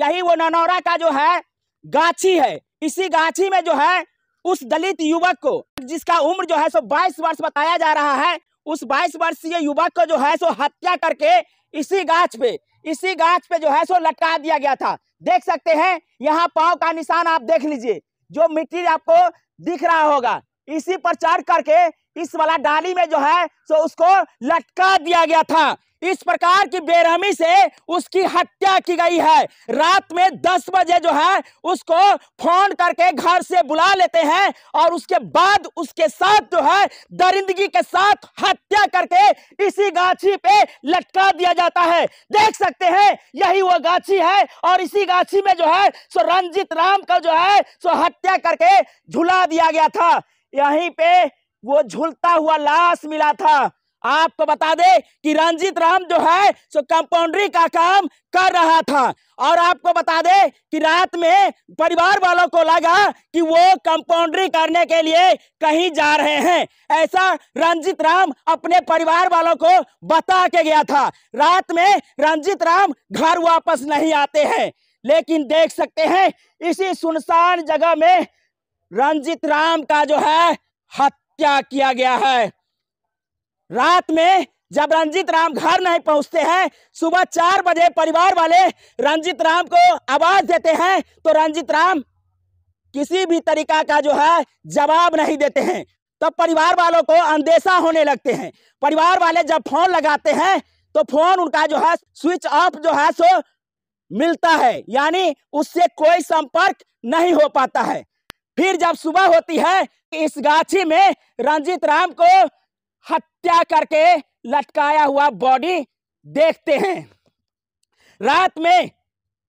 यही वो ननौरा का जो है गाछी है इसी गाछी में जो है उस दलित युवक को जिसका उम्र जो है सो 22 वर्ष बताया जा रहा है उस 22 वर्षीय युवक को जो है सो हत्या करके इसी गाछ पे इसी गाछ पे जो है सो लटका दिया गया था देख सकते हैं यहाँ पाँव का निशान आप देख लीजिए जो मिट्टी आपको दिख रहा होगा इसी पर चढ़ करके इस वाला डाली में जो है सो उसको लटका दिया गया था इस प्रकार की बेरहमी से उसकी हत्या की गई है रात में दस बजे जो है उसको फोन करके घर से बुला लेते हैं और उसके बाद उसके साथ जो है दरिंदगी के साथ हत्या करके इसी गाछी पे लटका दिया जाता है देख सकते हैं यही वो गाछी है और इसी गाछी में जो है सो रंजित राम का जो है सो हत्या करके झुला दिया गया था यहीं पे वो झूलता हुआ लाश मिला था आपको बता दे कि रंजीत राम जो है सो कंपाउंड्री का काम कर रहा था और आपको बता दे कि रात में परिवार वालों को लगा कि वो कंपाउंड्री करने के लिए कहीं जा रहे हैं ऐसा रंजीत राम अपने परिवार वालों को बता के गया था रात में रंजीत राम घर वापस नहीं आते हैं लेकिन देख सकते हैं इसी सुनसान जगह में रंजीत राम का जो है हत्या क्या किया गया है रात में जब रंजित राम घर नहीं पहुंचते हैं सुबह चार बजे परिवार वाले रंजित राम को आवाज देते हैं तो रंजित राम किसी भी तरीका का जो है जवाब नहीं देते हैं तब तो परिवार वालों को अंदेशा होने लगते हैं परिवार वाले जब फोन लगाते हैं तो फोन उनका जो है स्विच ऑफ जो है सो मिलता है यानी उससे कोई संपर्क नहीं हो पाता है फिर जब सुबह होती है इस गाछी में रंजीत राम को हत्या करके लटकाया हुआ बॉडी देखते हैं रात में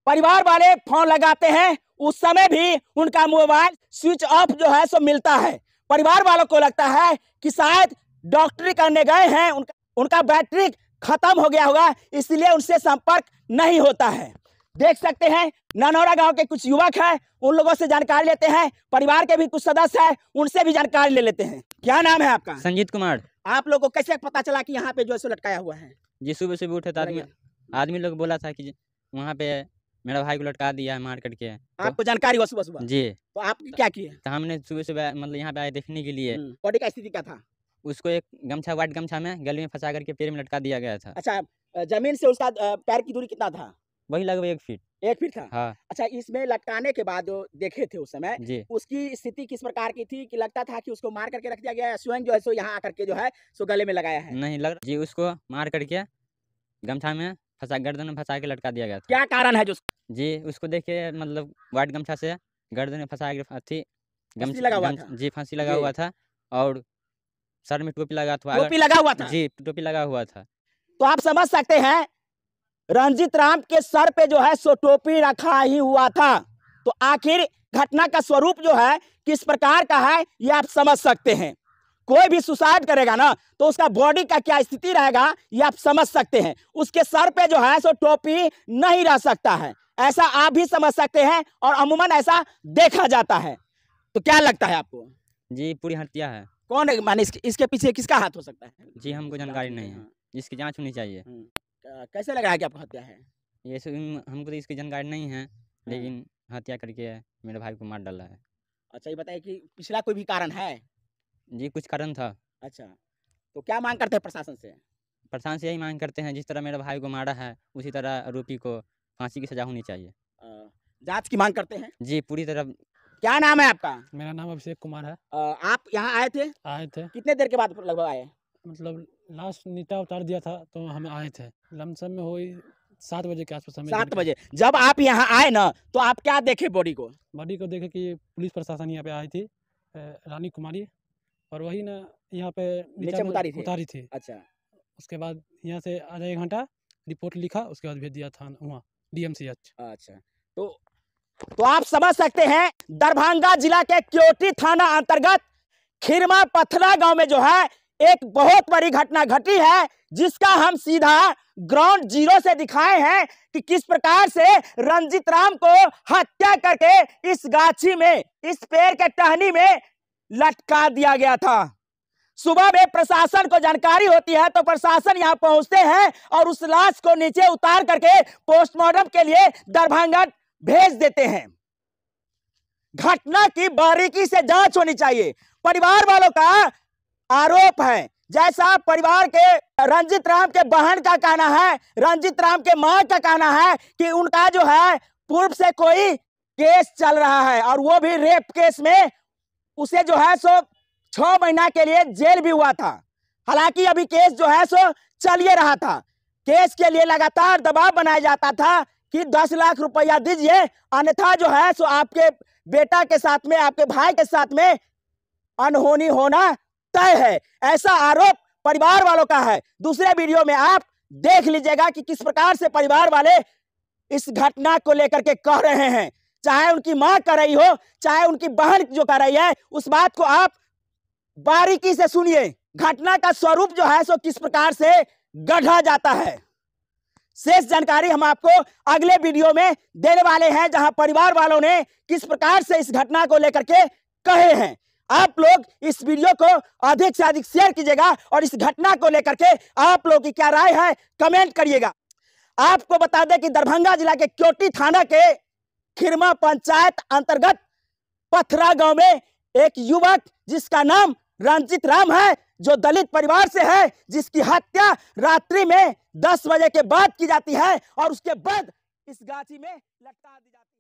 परिवार वाले फोन लगाते हैं उस समय भी उनका मोबाइल स्विच ऑफ जो है सो मिलता है परिवार वालों को लगता है कि शायद डॉक्टरी करने गए हैं उनका उनका बैटरी खत्म हो गया होगा इसलिए उनसे संपर्क नहीं होता है देख सकते हैं ननौरा गांव के कुछ युवक हैं उन लोगों से जानकारी लेते हैं परिवार के भी कुछ सदस्य हैं उनसे भी जानकारी ले लेते हैं क्या नाम है आपका संजीत कुमार आप लोग को कैसे पता चला कि यहाँ पे जो है लटकाया हुआ है जी सुबह सुबह उठे तो आदमी आदमी लोग बोला था की वहाँ पे मेरा भाई को लटका दिया है मार्केट के तो, आपको जानकारी हुआ सुबह सुबह जी तो आप क्या किए तो हमने सुबह सुबह मतलब यहाँ पे आए देखने के लिए बॉडी हम्म, का स्थिति क्या था उसको एक गमछा व्हाइट गमछा में गले में फंसा करके पेड़ में लटका दिया गया था अच्छा जमीन से उसका पैर की दूरी कितना था वही लगभग एक फीट एक फीट था हाँ अच्छा इसमें लटकाने के बाद देखे थे उस समय जी उसकी स्थिति किस प्रकार की थी कि लगता था कि उसको मार करके रख दिया गया है स्वयं जो है सो यहाँ आकर के जो है सो गले में लगाया है नहीं लग जी उसको मार करके गमछा में फंसा गर्दन में फंसा के लटका दिया गया था क्या कारण है जो जी उसको देखिए मतलब व्हाइट गमछा से गर्दन में फंसा के अथी गमछी लगा हुआ था जी फांसी लगा हुआ था और सर में टोपी लगा था टोपी लगा हुआ था जी टोपी लगा हुआ था तो आप समझ सकते हैं रंजित राम के सर पे जो है सो टोपी रखा ही हुआ था तो आखिर घटना का स्वरूप जो है किस प्रकार का है ये आप समझ सकते हैं कोई भी सुसाइड करेगा ना तो उसका बॉडी का क्या स्थिति रहेगा ये आप समझ सकते हैं उसके सर पे जो है सो टोपी नहीं रह सकता है ऐसा आप भी समझ सकते हैं और अमूमन ऐसा देखा जाता है तो क्या लगता है आपको जी पूरी हत्या है कौन है माने इसके, इसके पीछे किसका हाथ हो सकता है जी हमको जानकारी नहीं है जिसकी हाँ। जाँच होनी चाहिए हम्म। कैसे लग रहा है कि आप हत्या है ये सब हमको तो इसकी जानकारी नहीं है हाँ। लेकिन हत्या करके मेरे भाई को मार डाला है अच्छा ये बताइए कि पिछला कोई भी कारण है जी कुछ कारण था अच्छा तो क्या मांग करते हैं प्रशासन से प्रशासन से यही मांग करते हैं जिस तरह मेरे भाई को मारा है उसी तरह आरोपी को फांसी की सजा होनी चाहिए जांच की मांग करते हैं जी पूरी तरह क्या नाम है आपका मेरा नाम अभिषेक कुमार है आप यहाँ आए थे आए थे कितने देर के बाद लगभग आए मतलब लास्ट नीटा उतार दिया था तो हम आए थे लमसम में हो सात बजे के आसपास सात बजे जब आप यहाँ आए ना तो आप क्या देखे बॉडी को बॉडी को देखे कि पुलिस प्रशासन यहाँ पे आई थी रानी कुमारी और वही ना यहाँ पे नीचे उतारी थी उतारी थी अच्छा उसके बाद यहाँ से आधा एक घंटा रिपोर्ट लिखा उसके बाद भेज दिया था वहाँ डीएमसीएच अच्छा तो तो आप समझ सकते हैं दरभंगा जिला के क्योटी थाना अंतर्गत खिरमा पथरा गांव में जो है एक बहुत बड़ी घटना घटी है जिसका हम सीधा ग्राउंड जीरो से दिखाए हैं कि किस प्रकार से रंजित राम को हत्या करके इस गाछी में इस पेड़ के टहनी में लटका दिया गया था सुबह में प्रशासन को जानकारी होती है तो प्रशासन यहाँ पहुंचते हैं और उस लाश को नीचे उतार करके पोस्टमार्टम के लिए दरभंगा भेज देते हैं घटना की बारीकी से जांच होनी चाहिए परिवार वालों का आरोप है जैसा परिवार के रंजित राम के बहन का कहना है रंजित राम के माँ का कहना है कि उनका जो है पूर्व से कोई केस चल रहा है और वो भी रेप केस में उसे जो है सो छः महीना के लिए जेल भी हुआ था हालांकि अभी केस जो है सो चलिए रहा था केस के लिए लगातार दबाव बनाया जाता था कि दस लाख रुपया दीजिए अन्यथा जो है सो आपके बेटा के साथ में आपके भाई के साथ में अनहोनी होना तय है ऐसा आरोप परिवार वालों का है दूसरे वीडियो में आप देख लीजिएगा कि किस प्रकार से परिवार वाले इस घटना को लेकर के कह रहे हैं चाहे उनकी मां कर रही हो चाहे उनकी बहन जो कर रही है उस बात को आप बारीकी से सुनिए घटना का स्वरूप जो है सो किस प्रकार से गढ़ा जाता है शेष जानकारी हम आपको अगले वीडियो में देने वाले हैं जहां परिवार वालों ने किस प्रकार से इस घटना को लेकर के कहे हैं आप लोग इस वीडियो को अधिक से अधिक शेयर कीजिएगा और इस घटना को लेकर के आप लोगों की क्या राय है कमेंट करिएगा आपको बता दें कि दरभंगा जिला के क्योटी थाना के खिरमा पंचायत अंतर्गत पथरा गांव में एक युवक जिसका नाम रंजित राम है जो दलित परिवार से है जिसकी हत्या रात्रि में 10 बजे के बाद की जाती है और उसके बाद इस गाची में लटका दी जाती है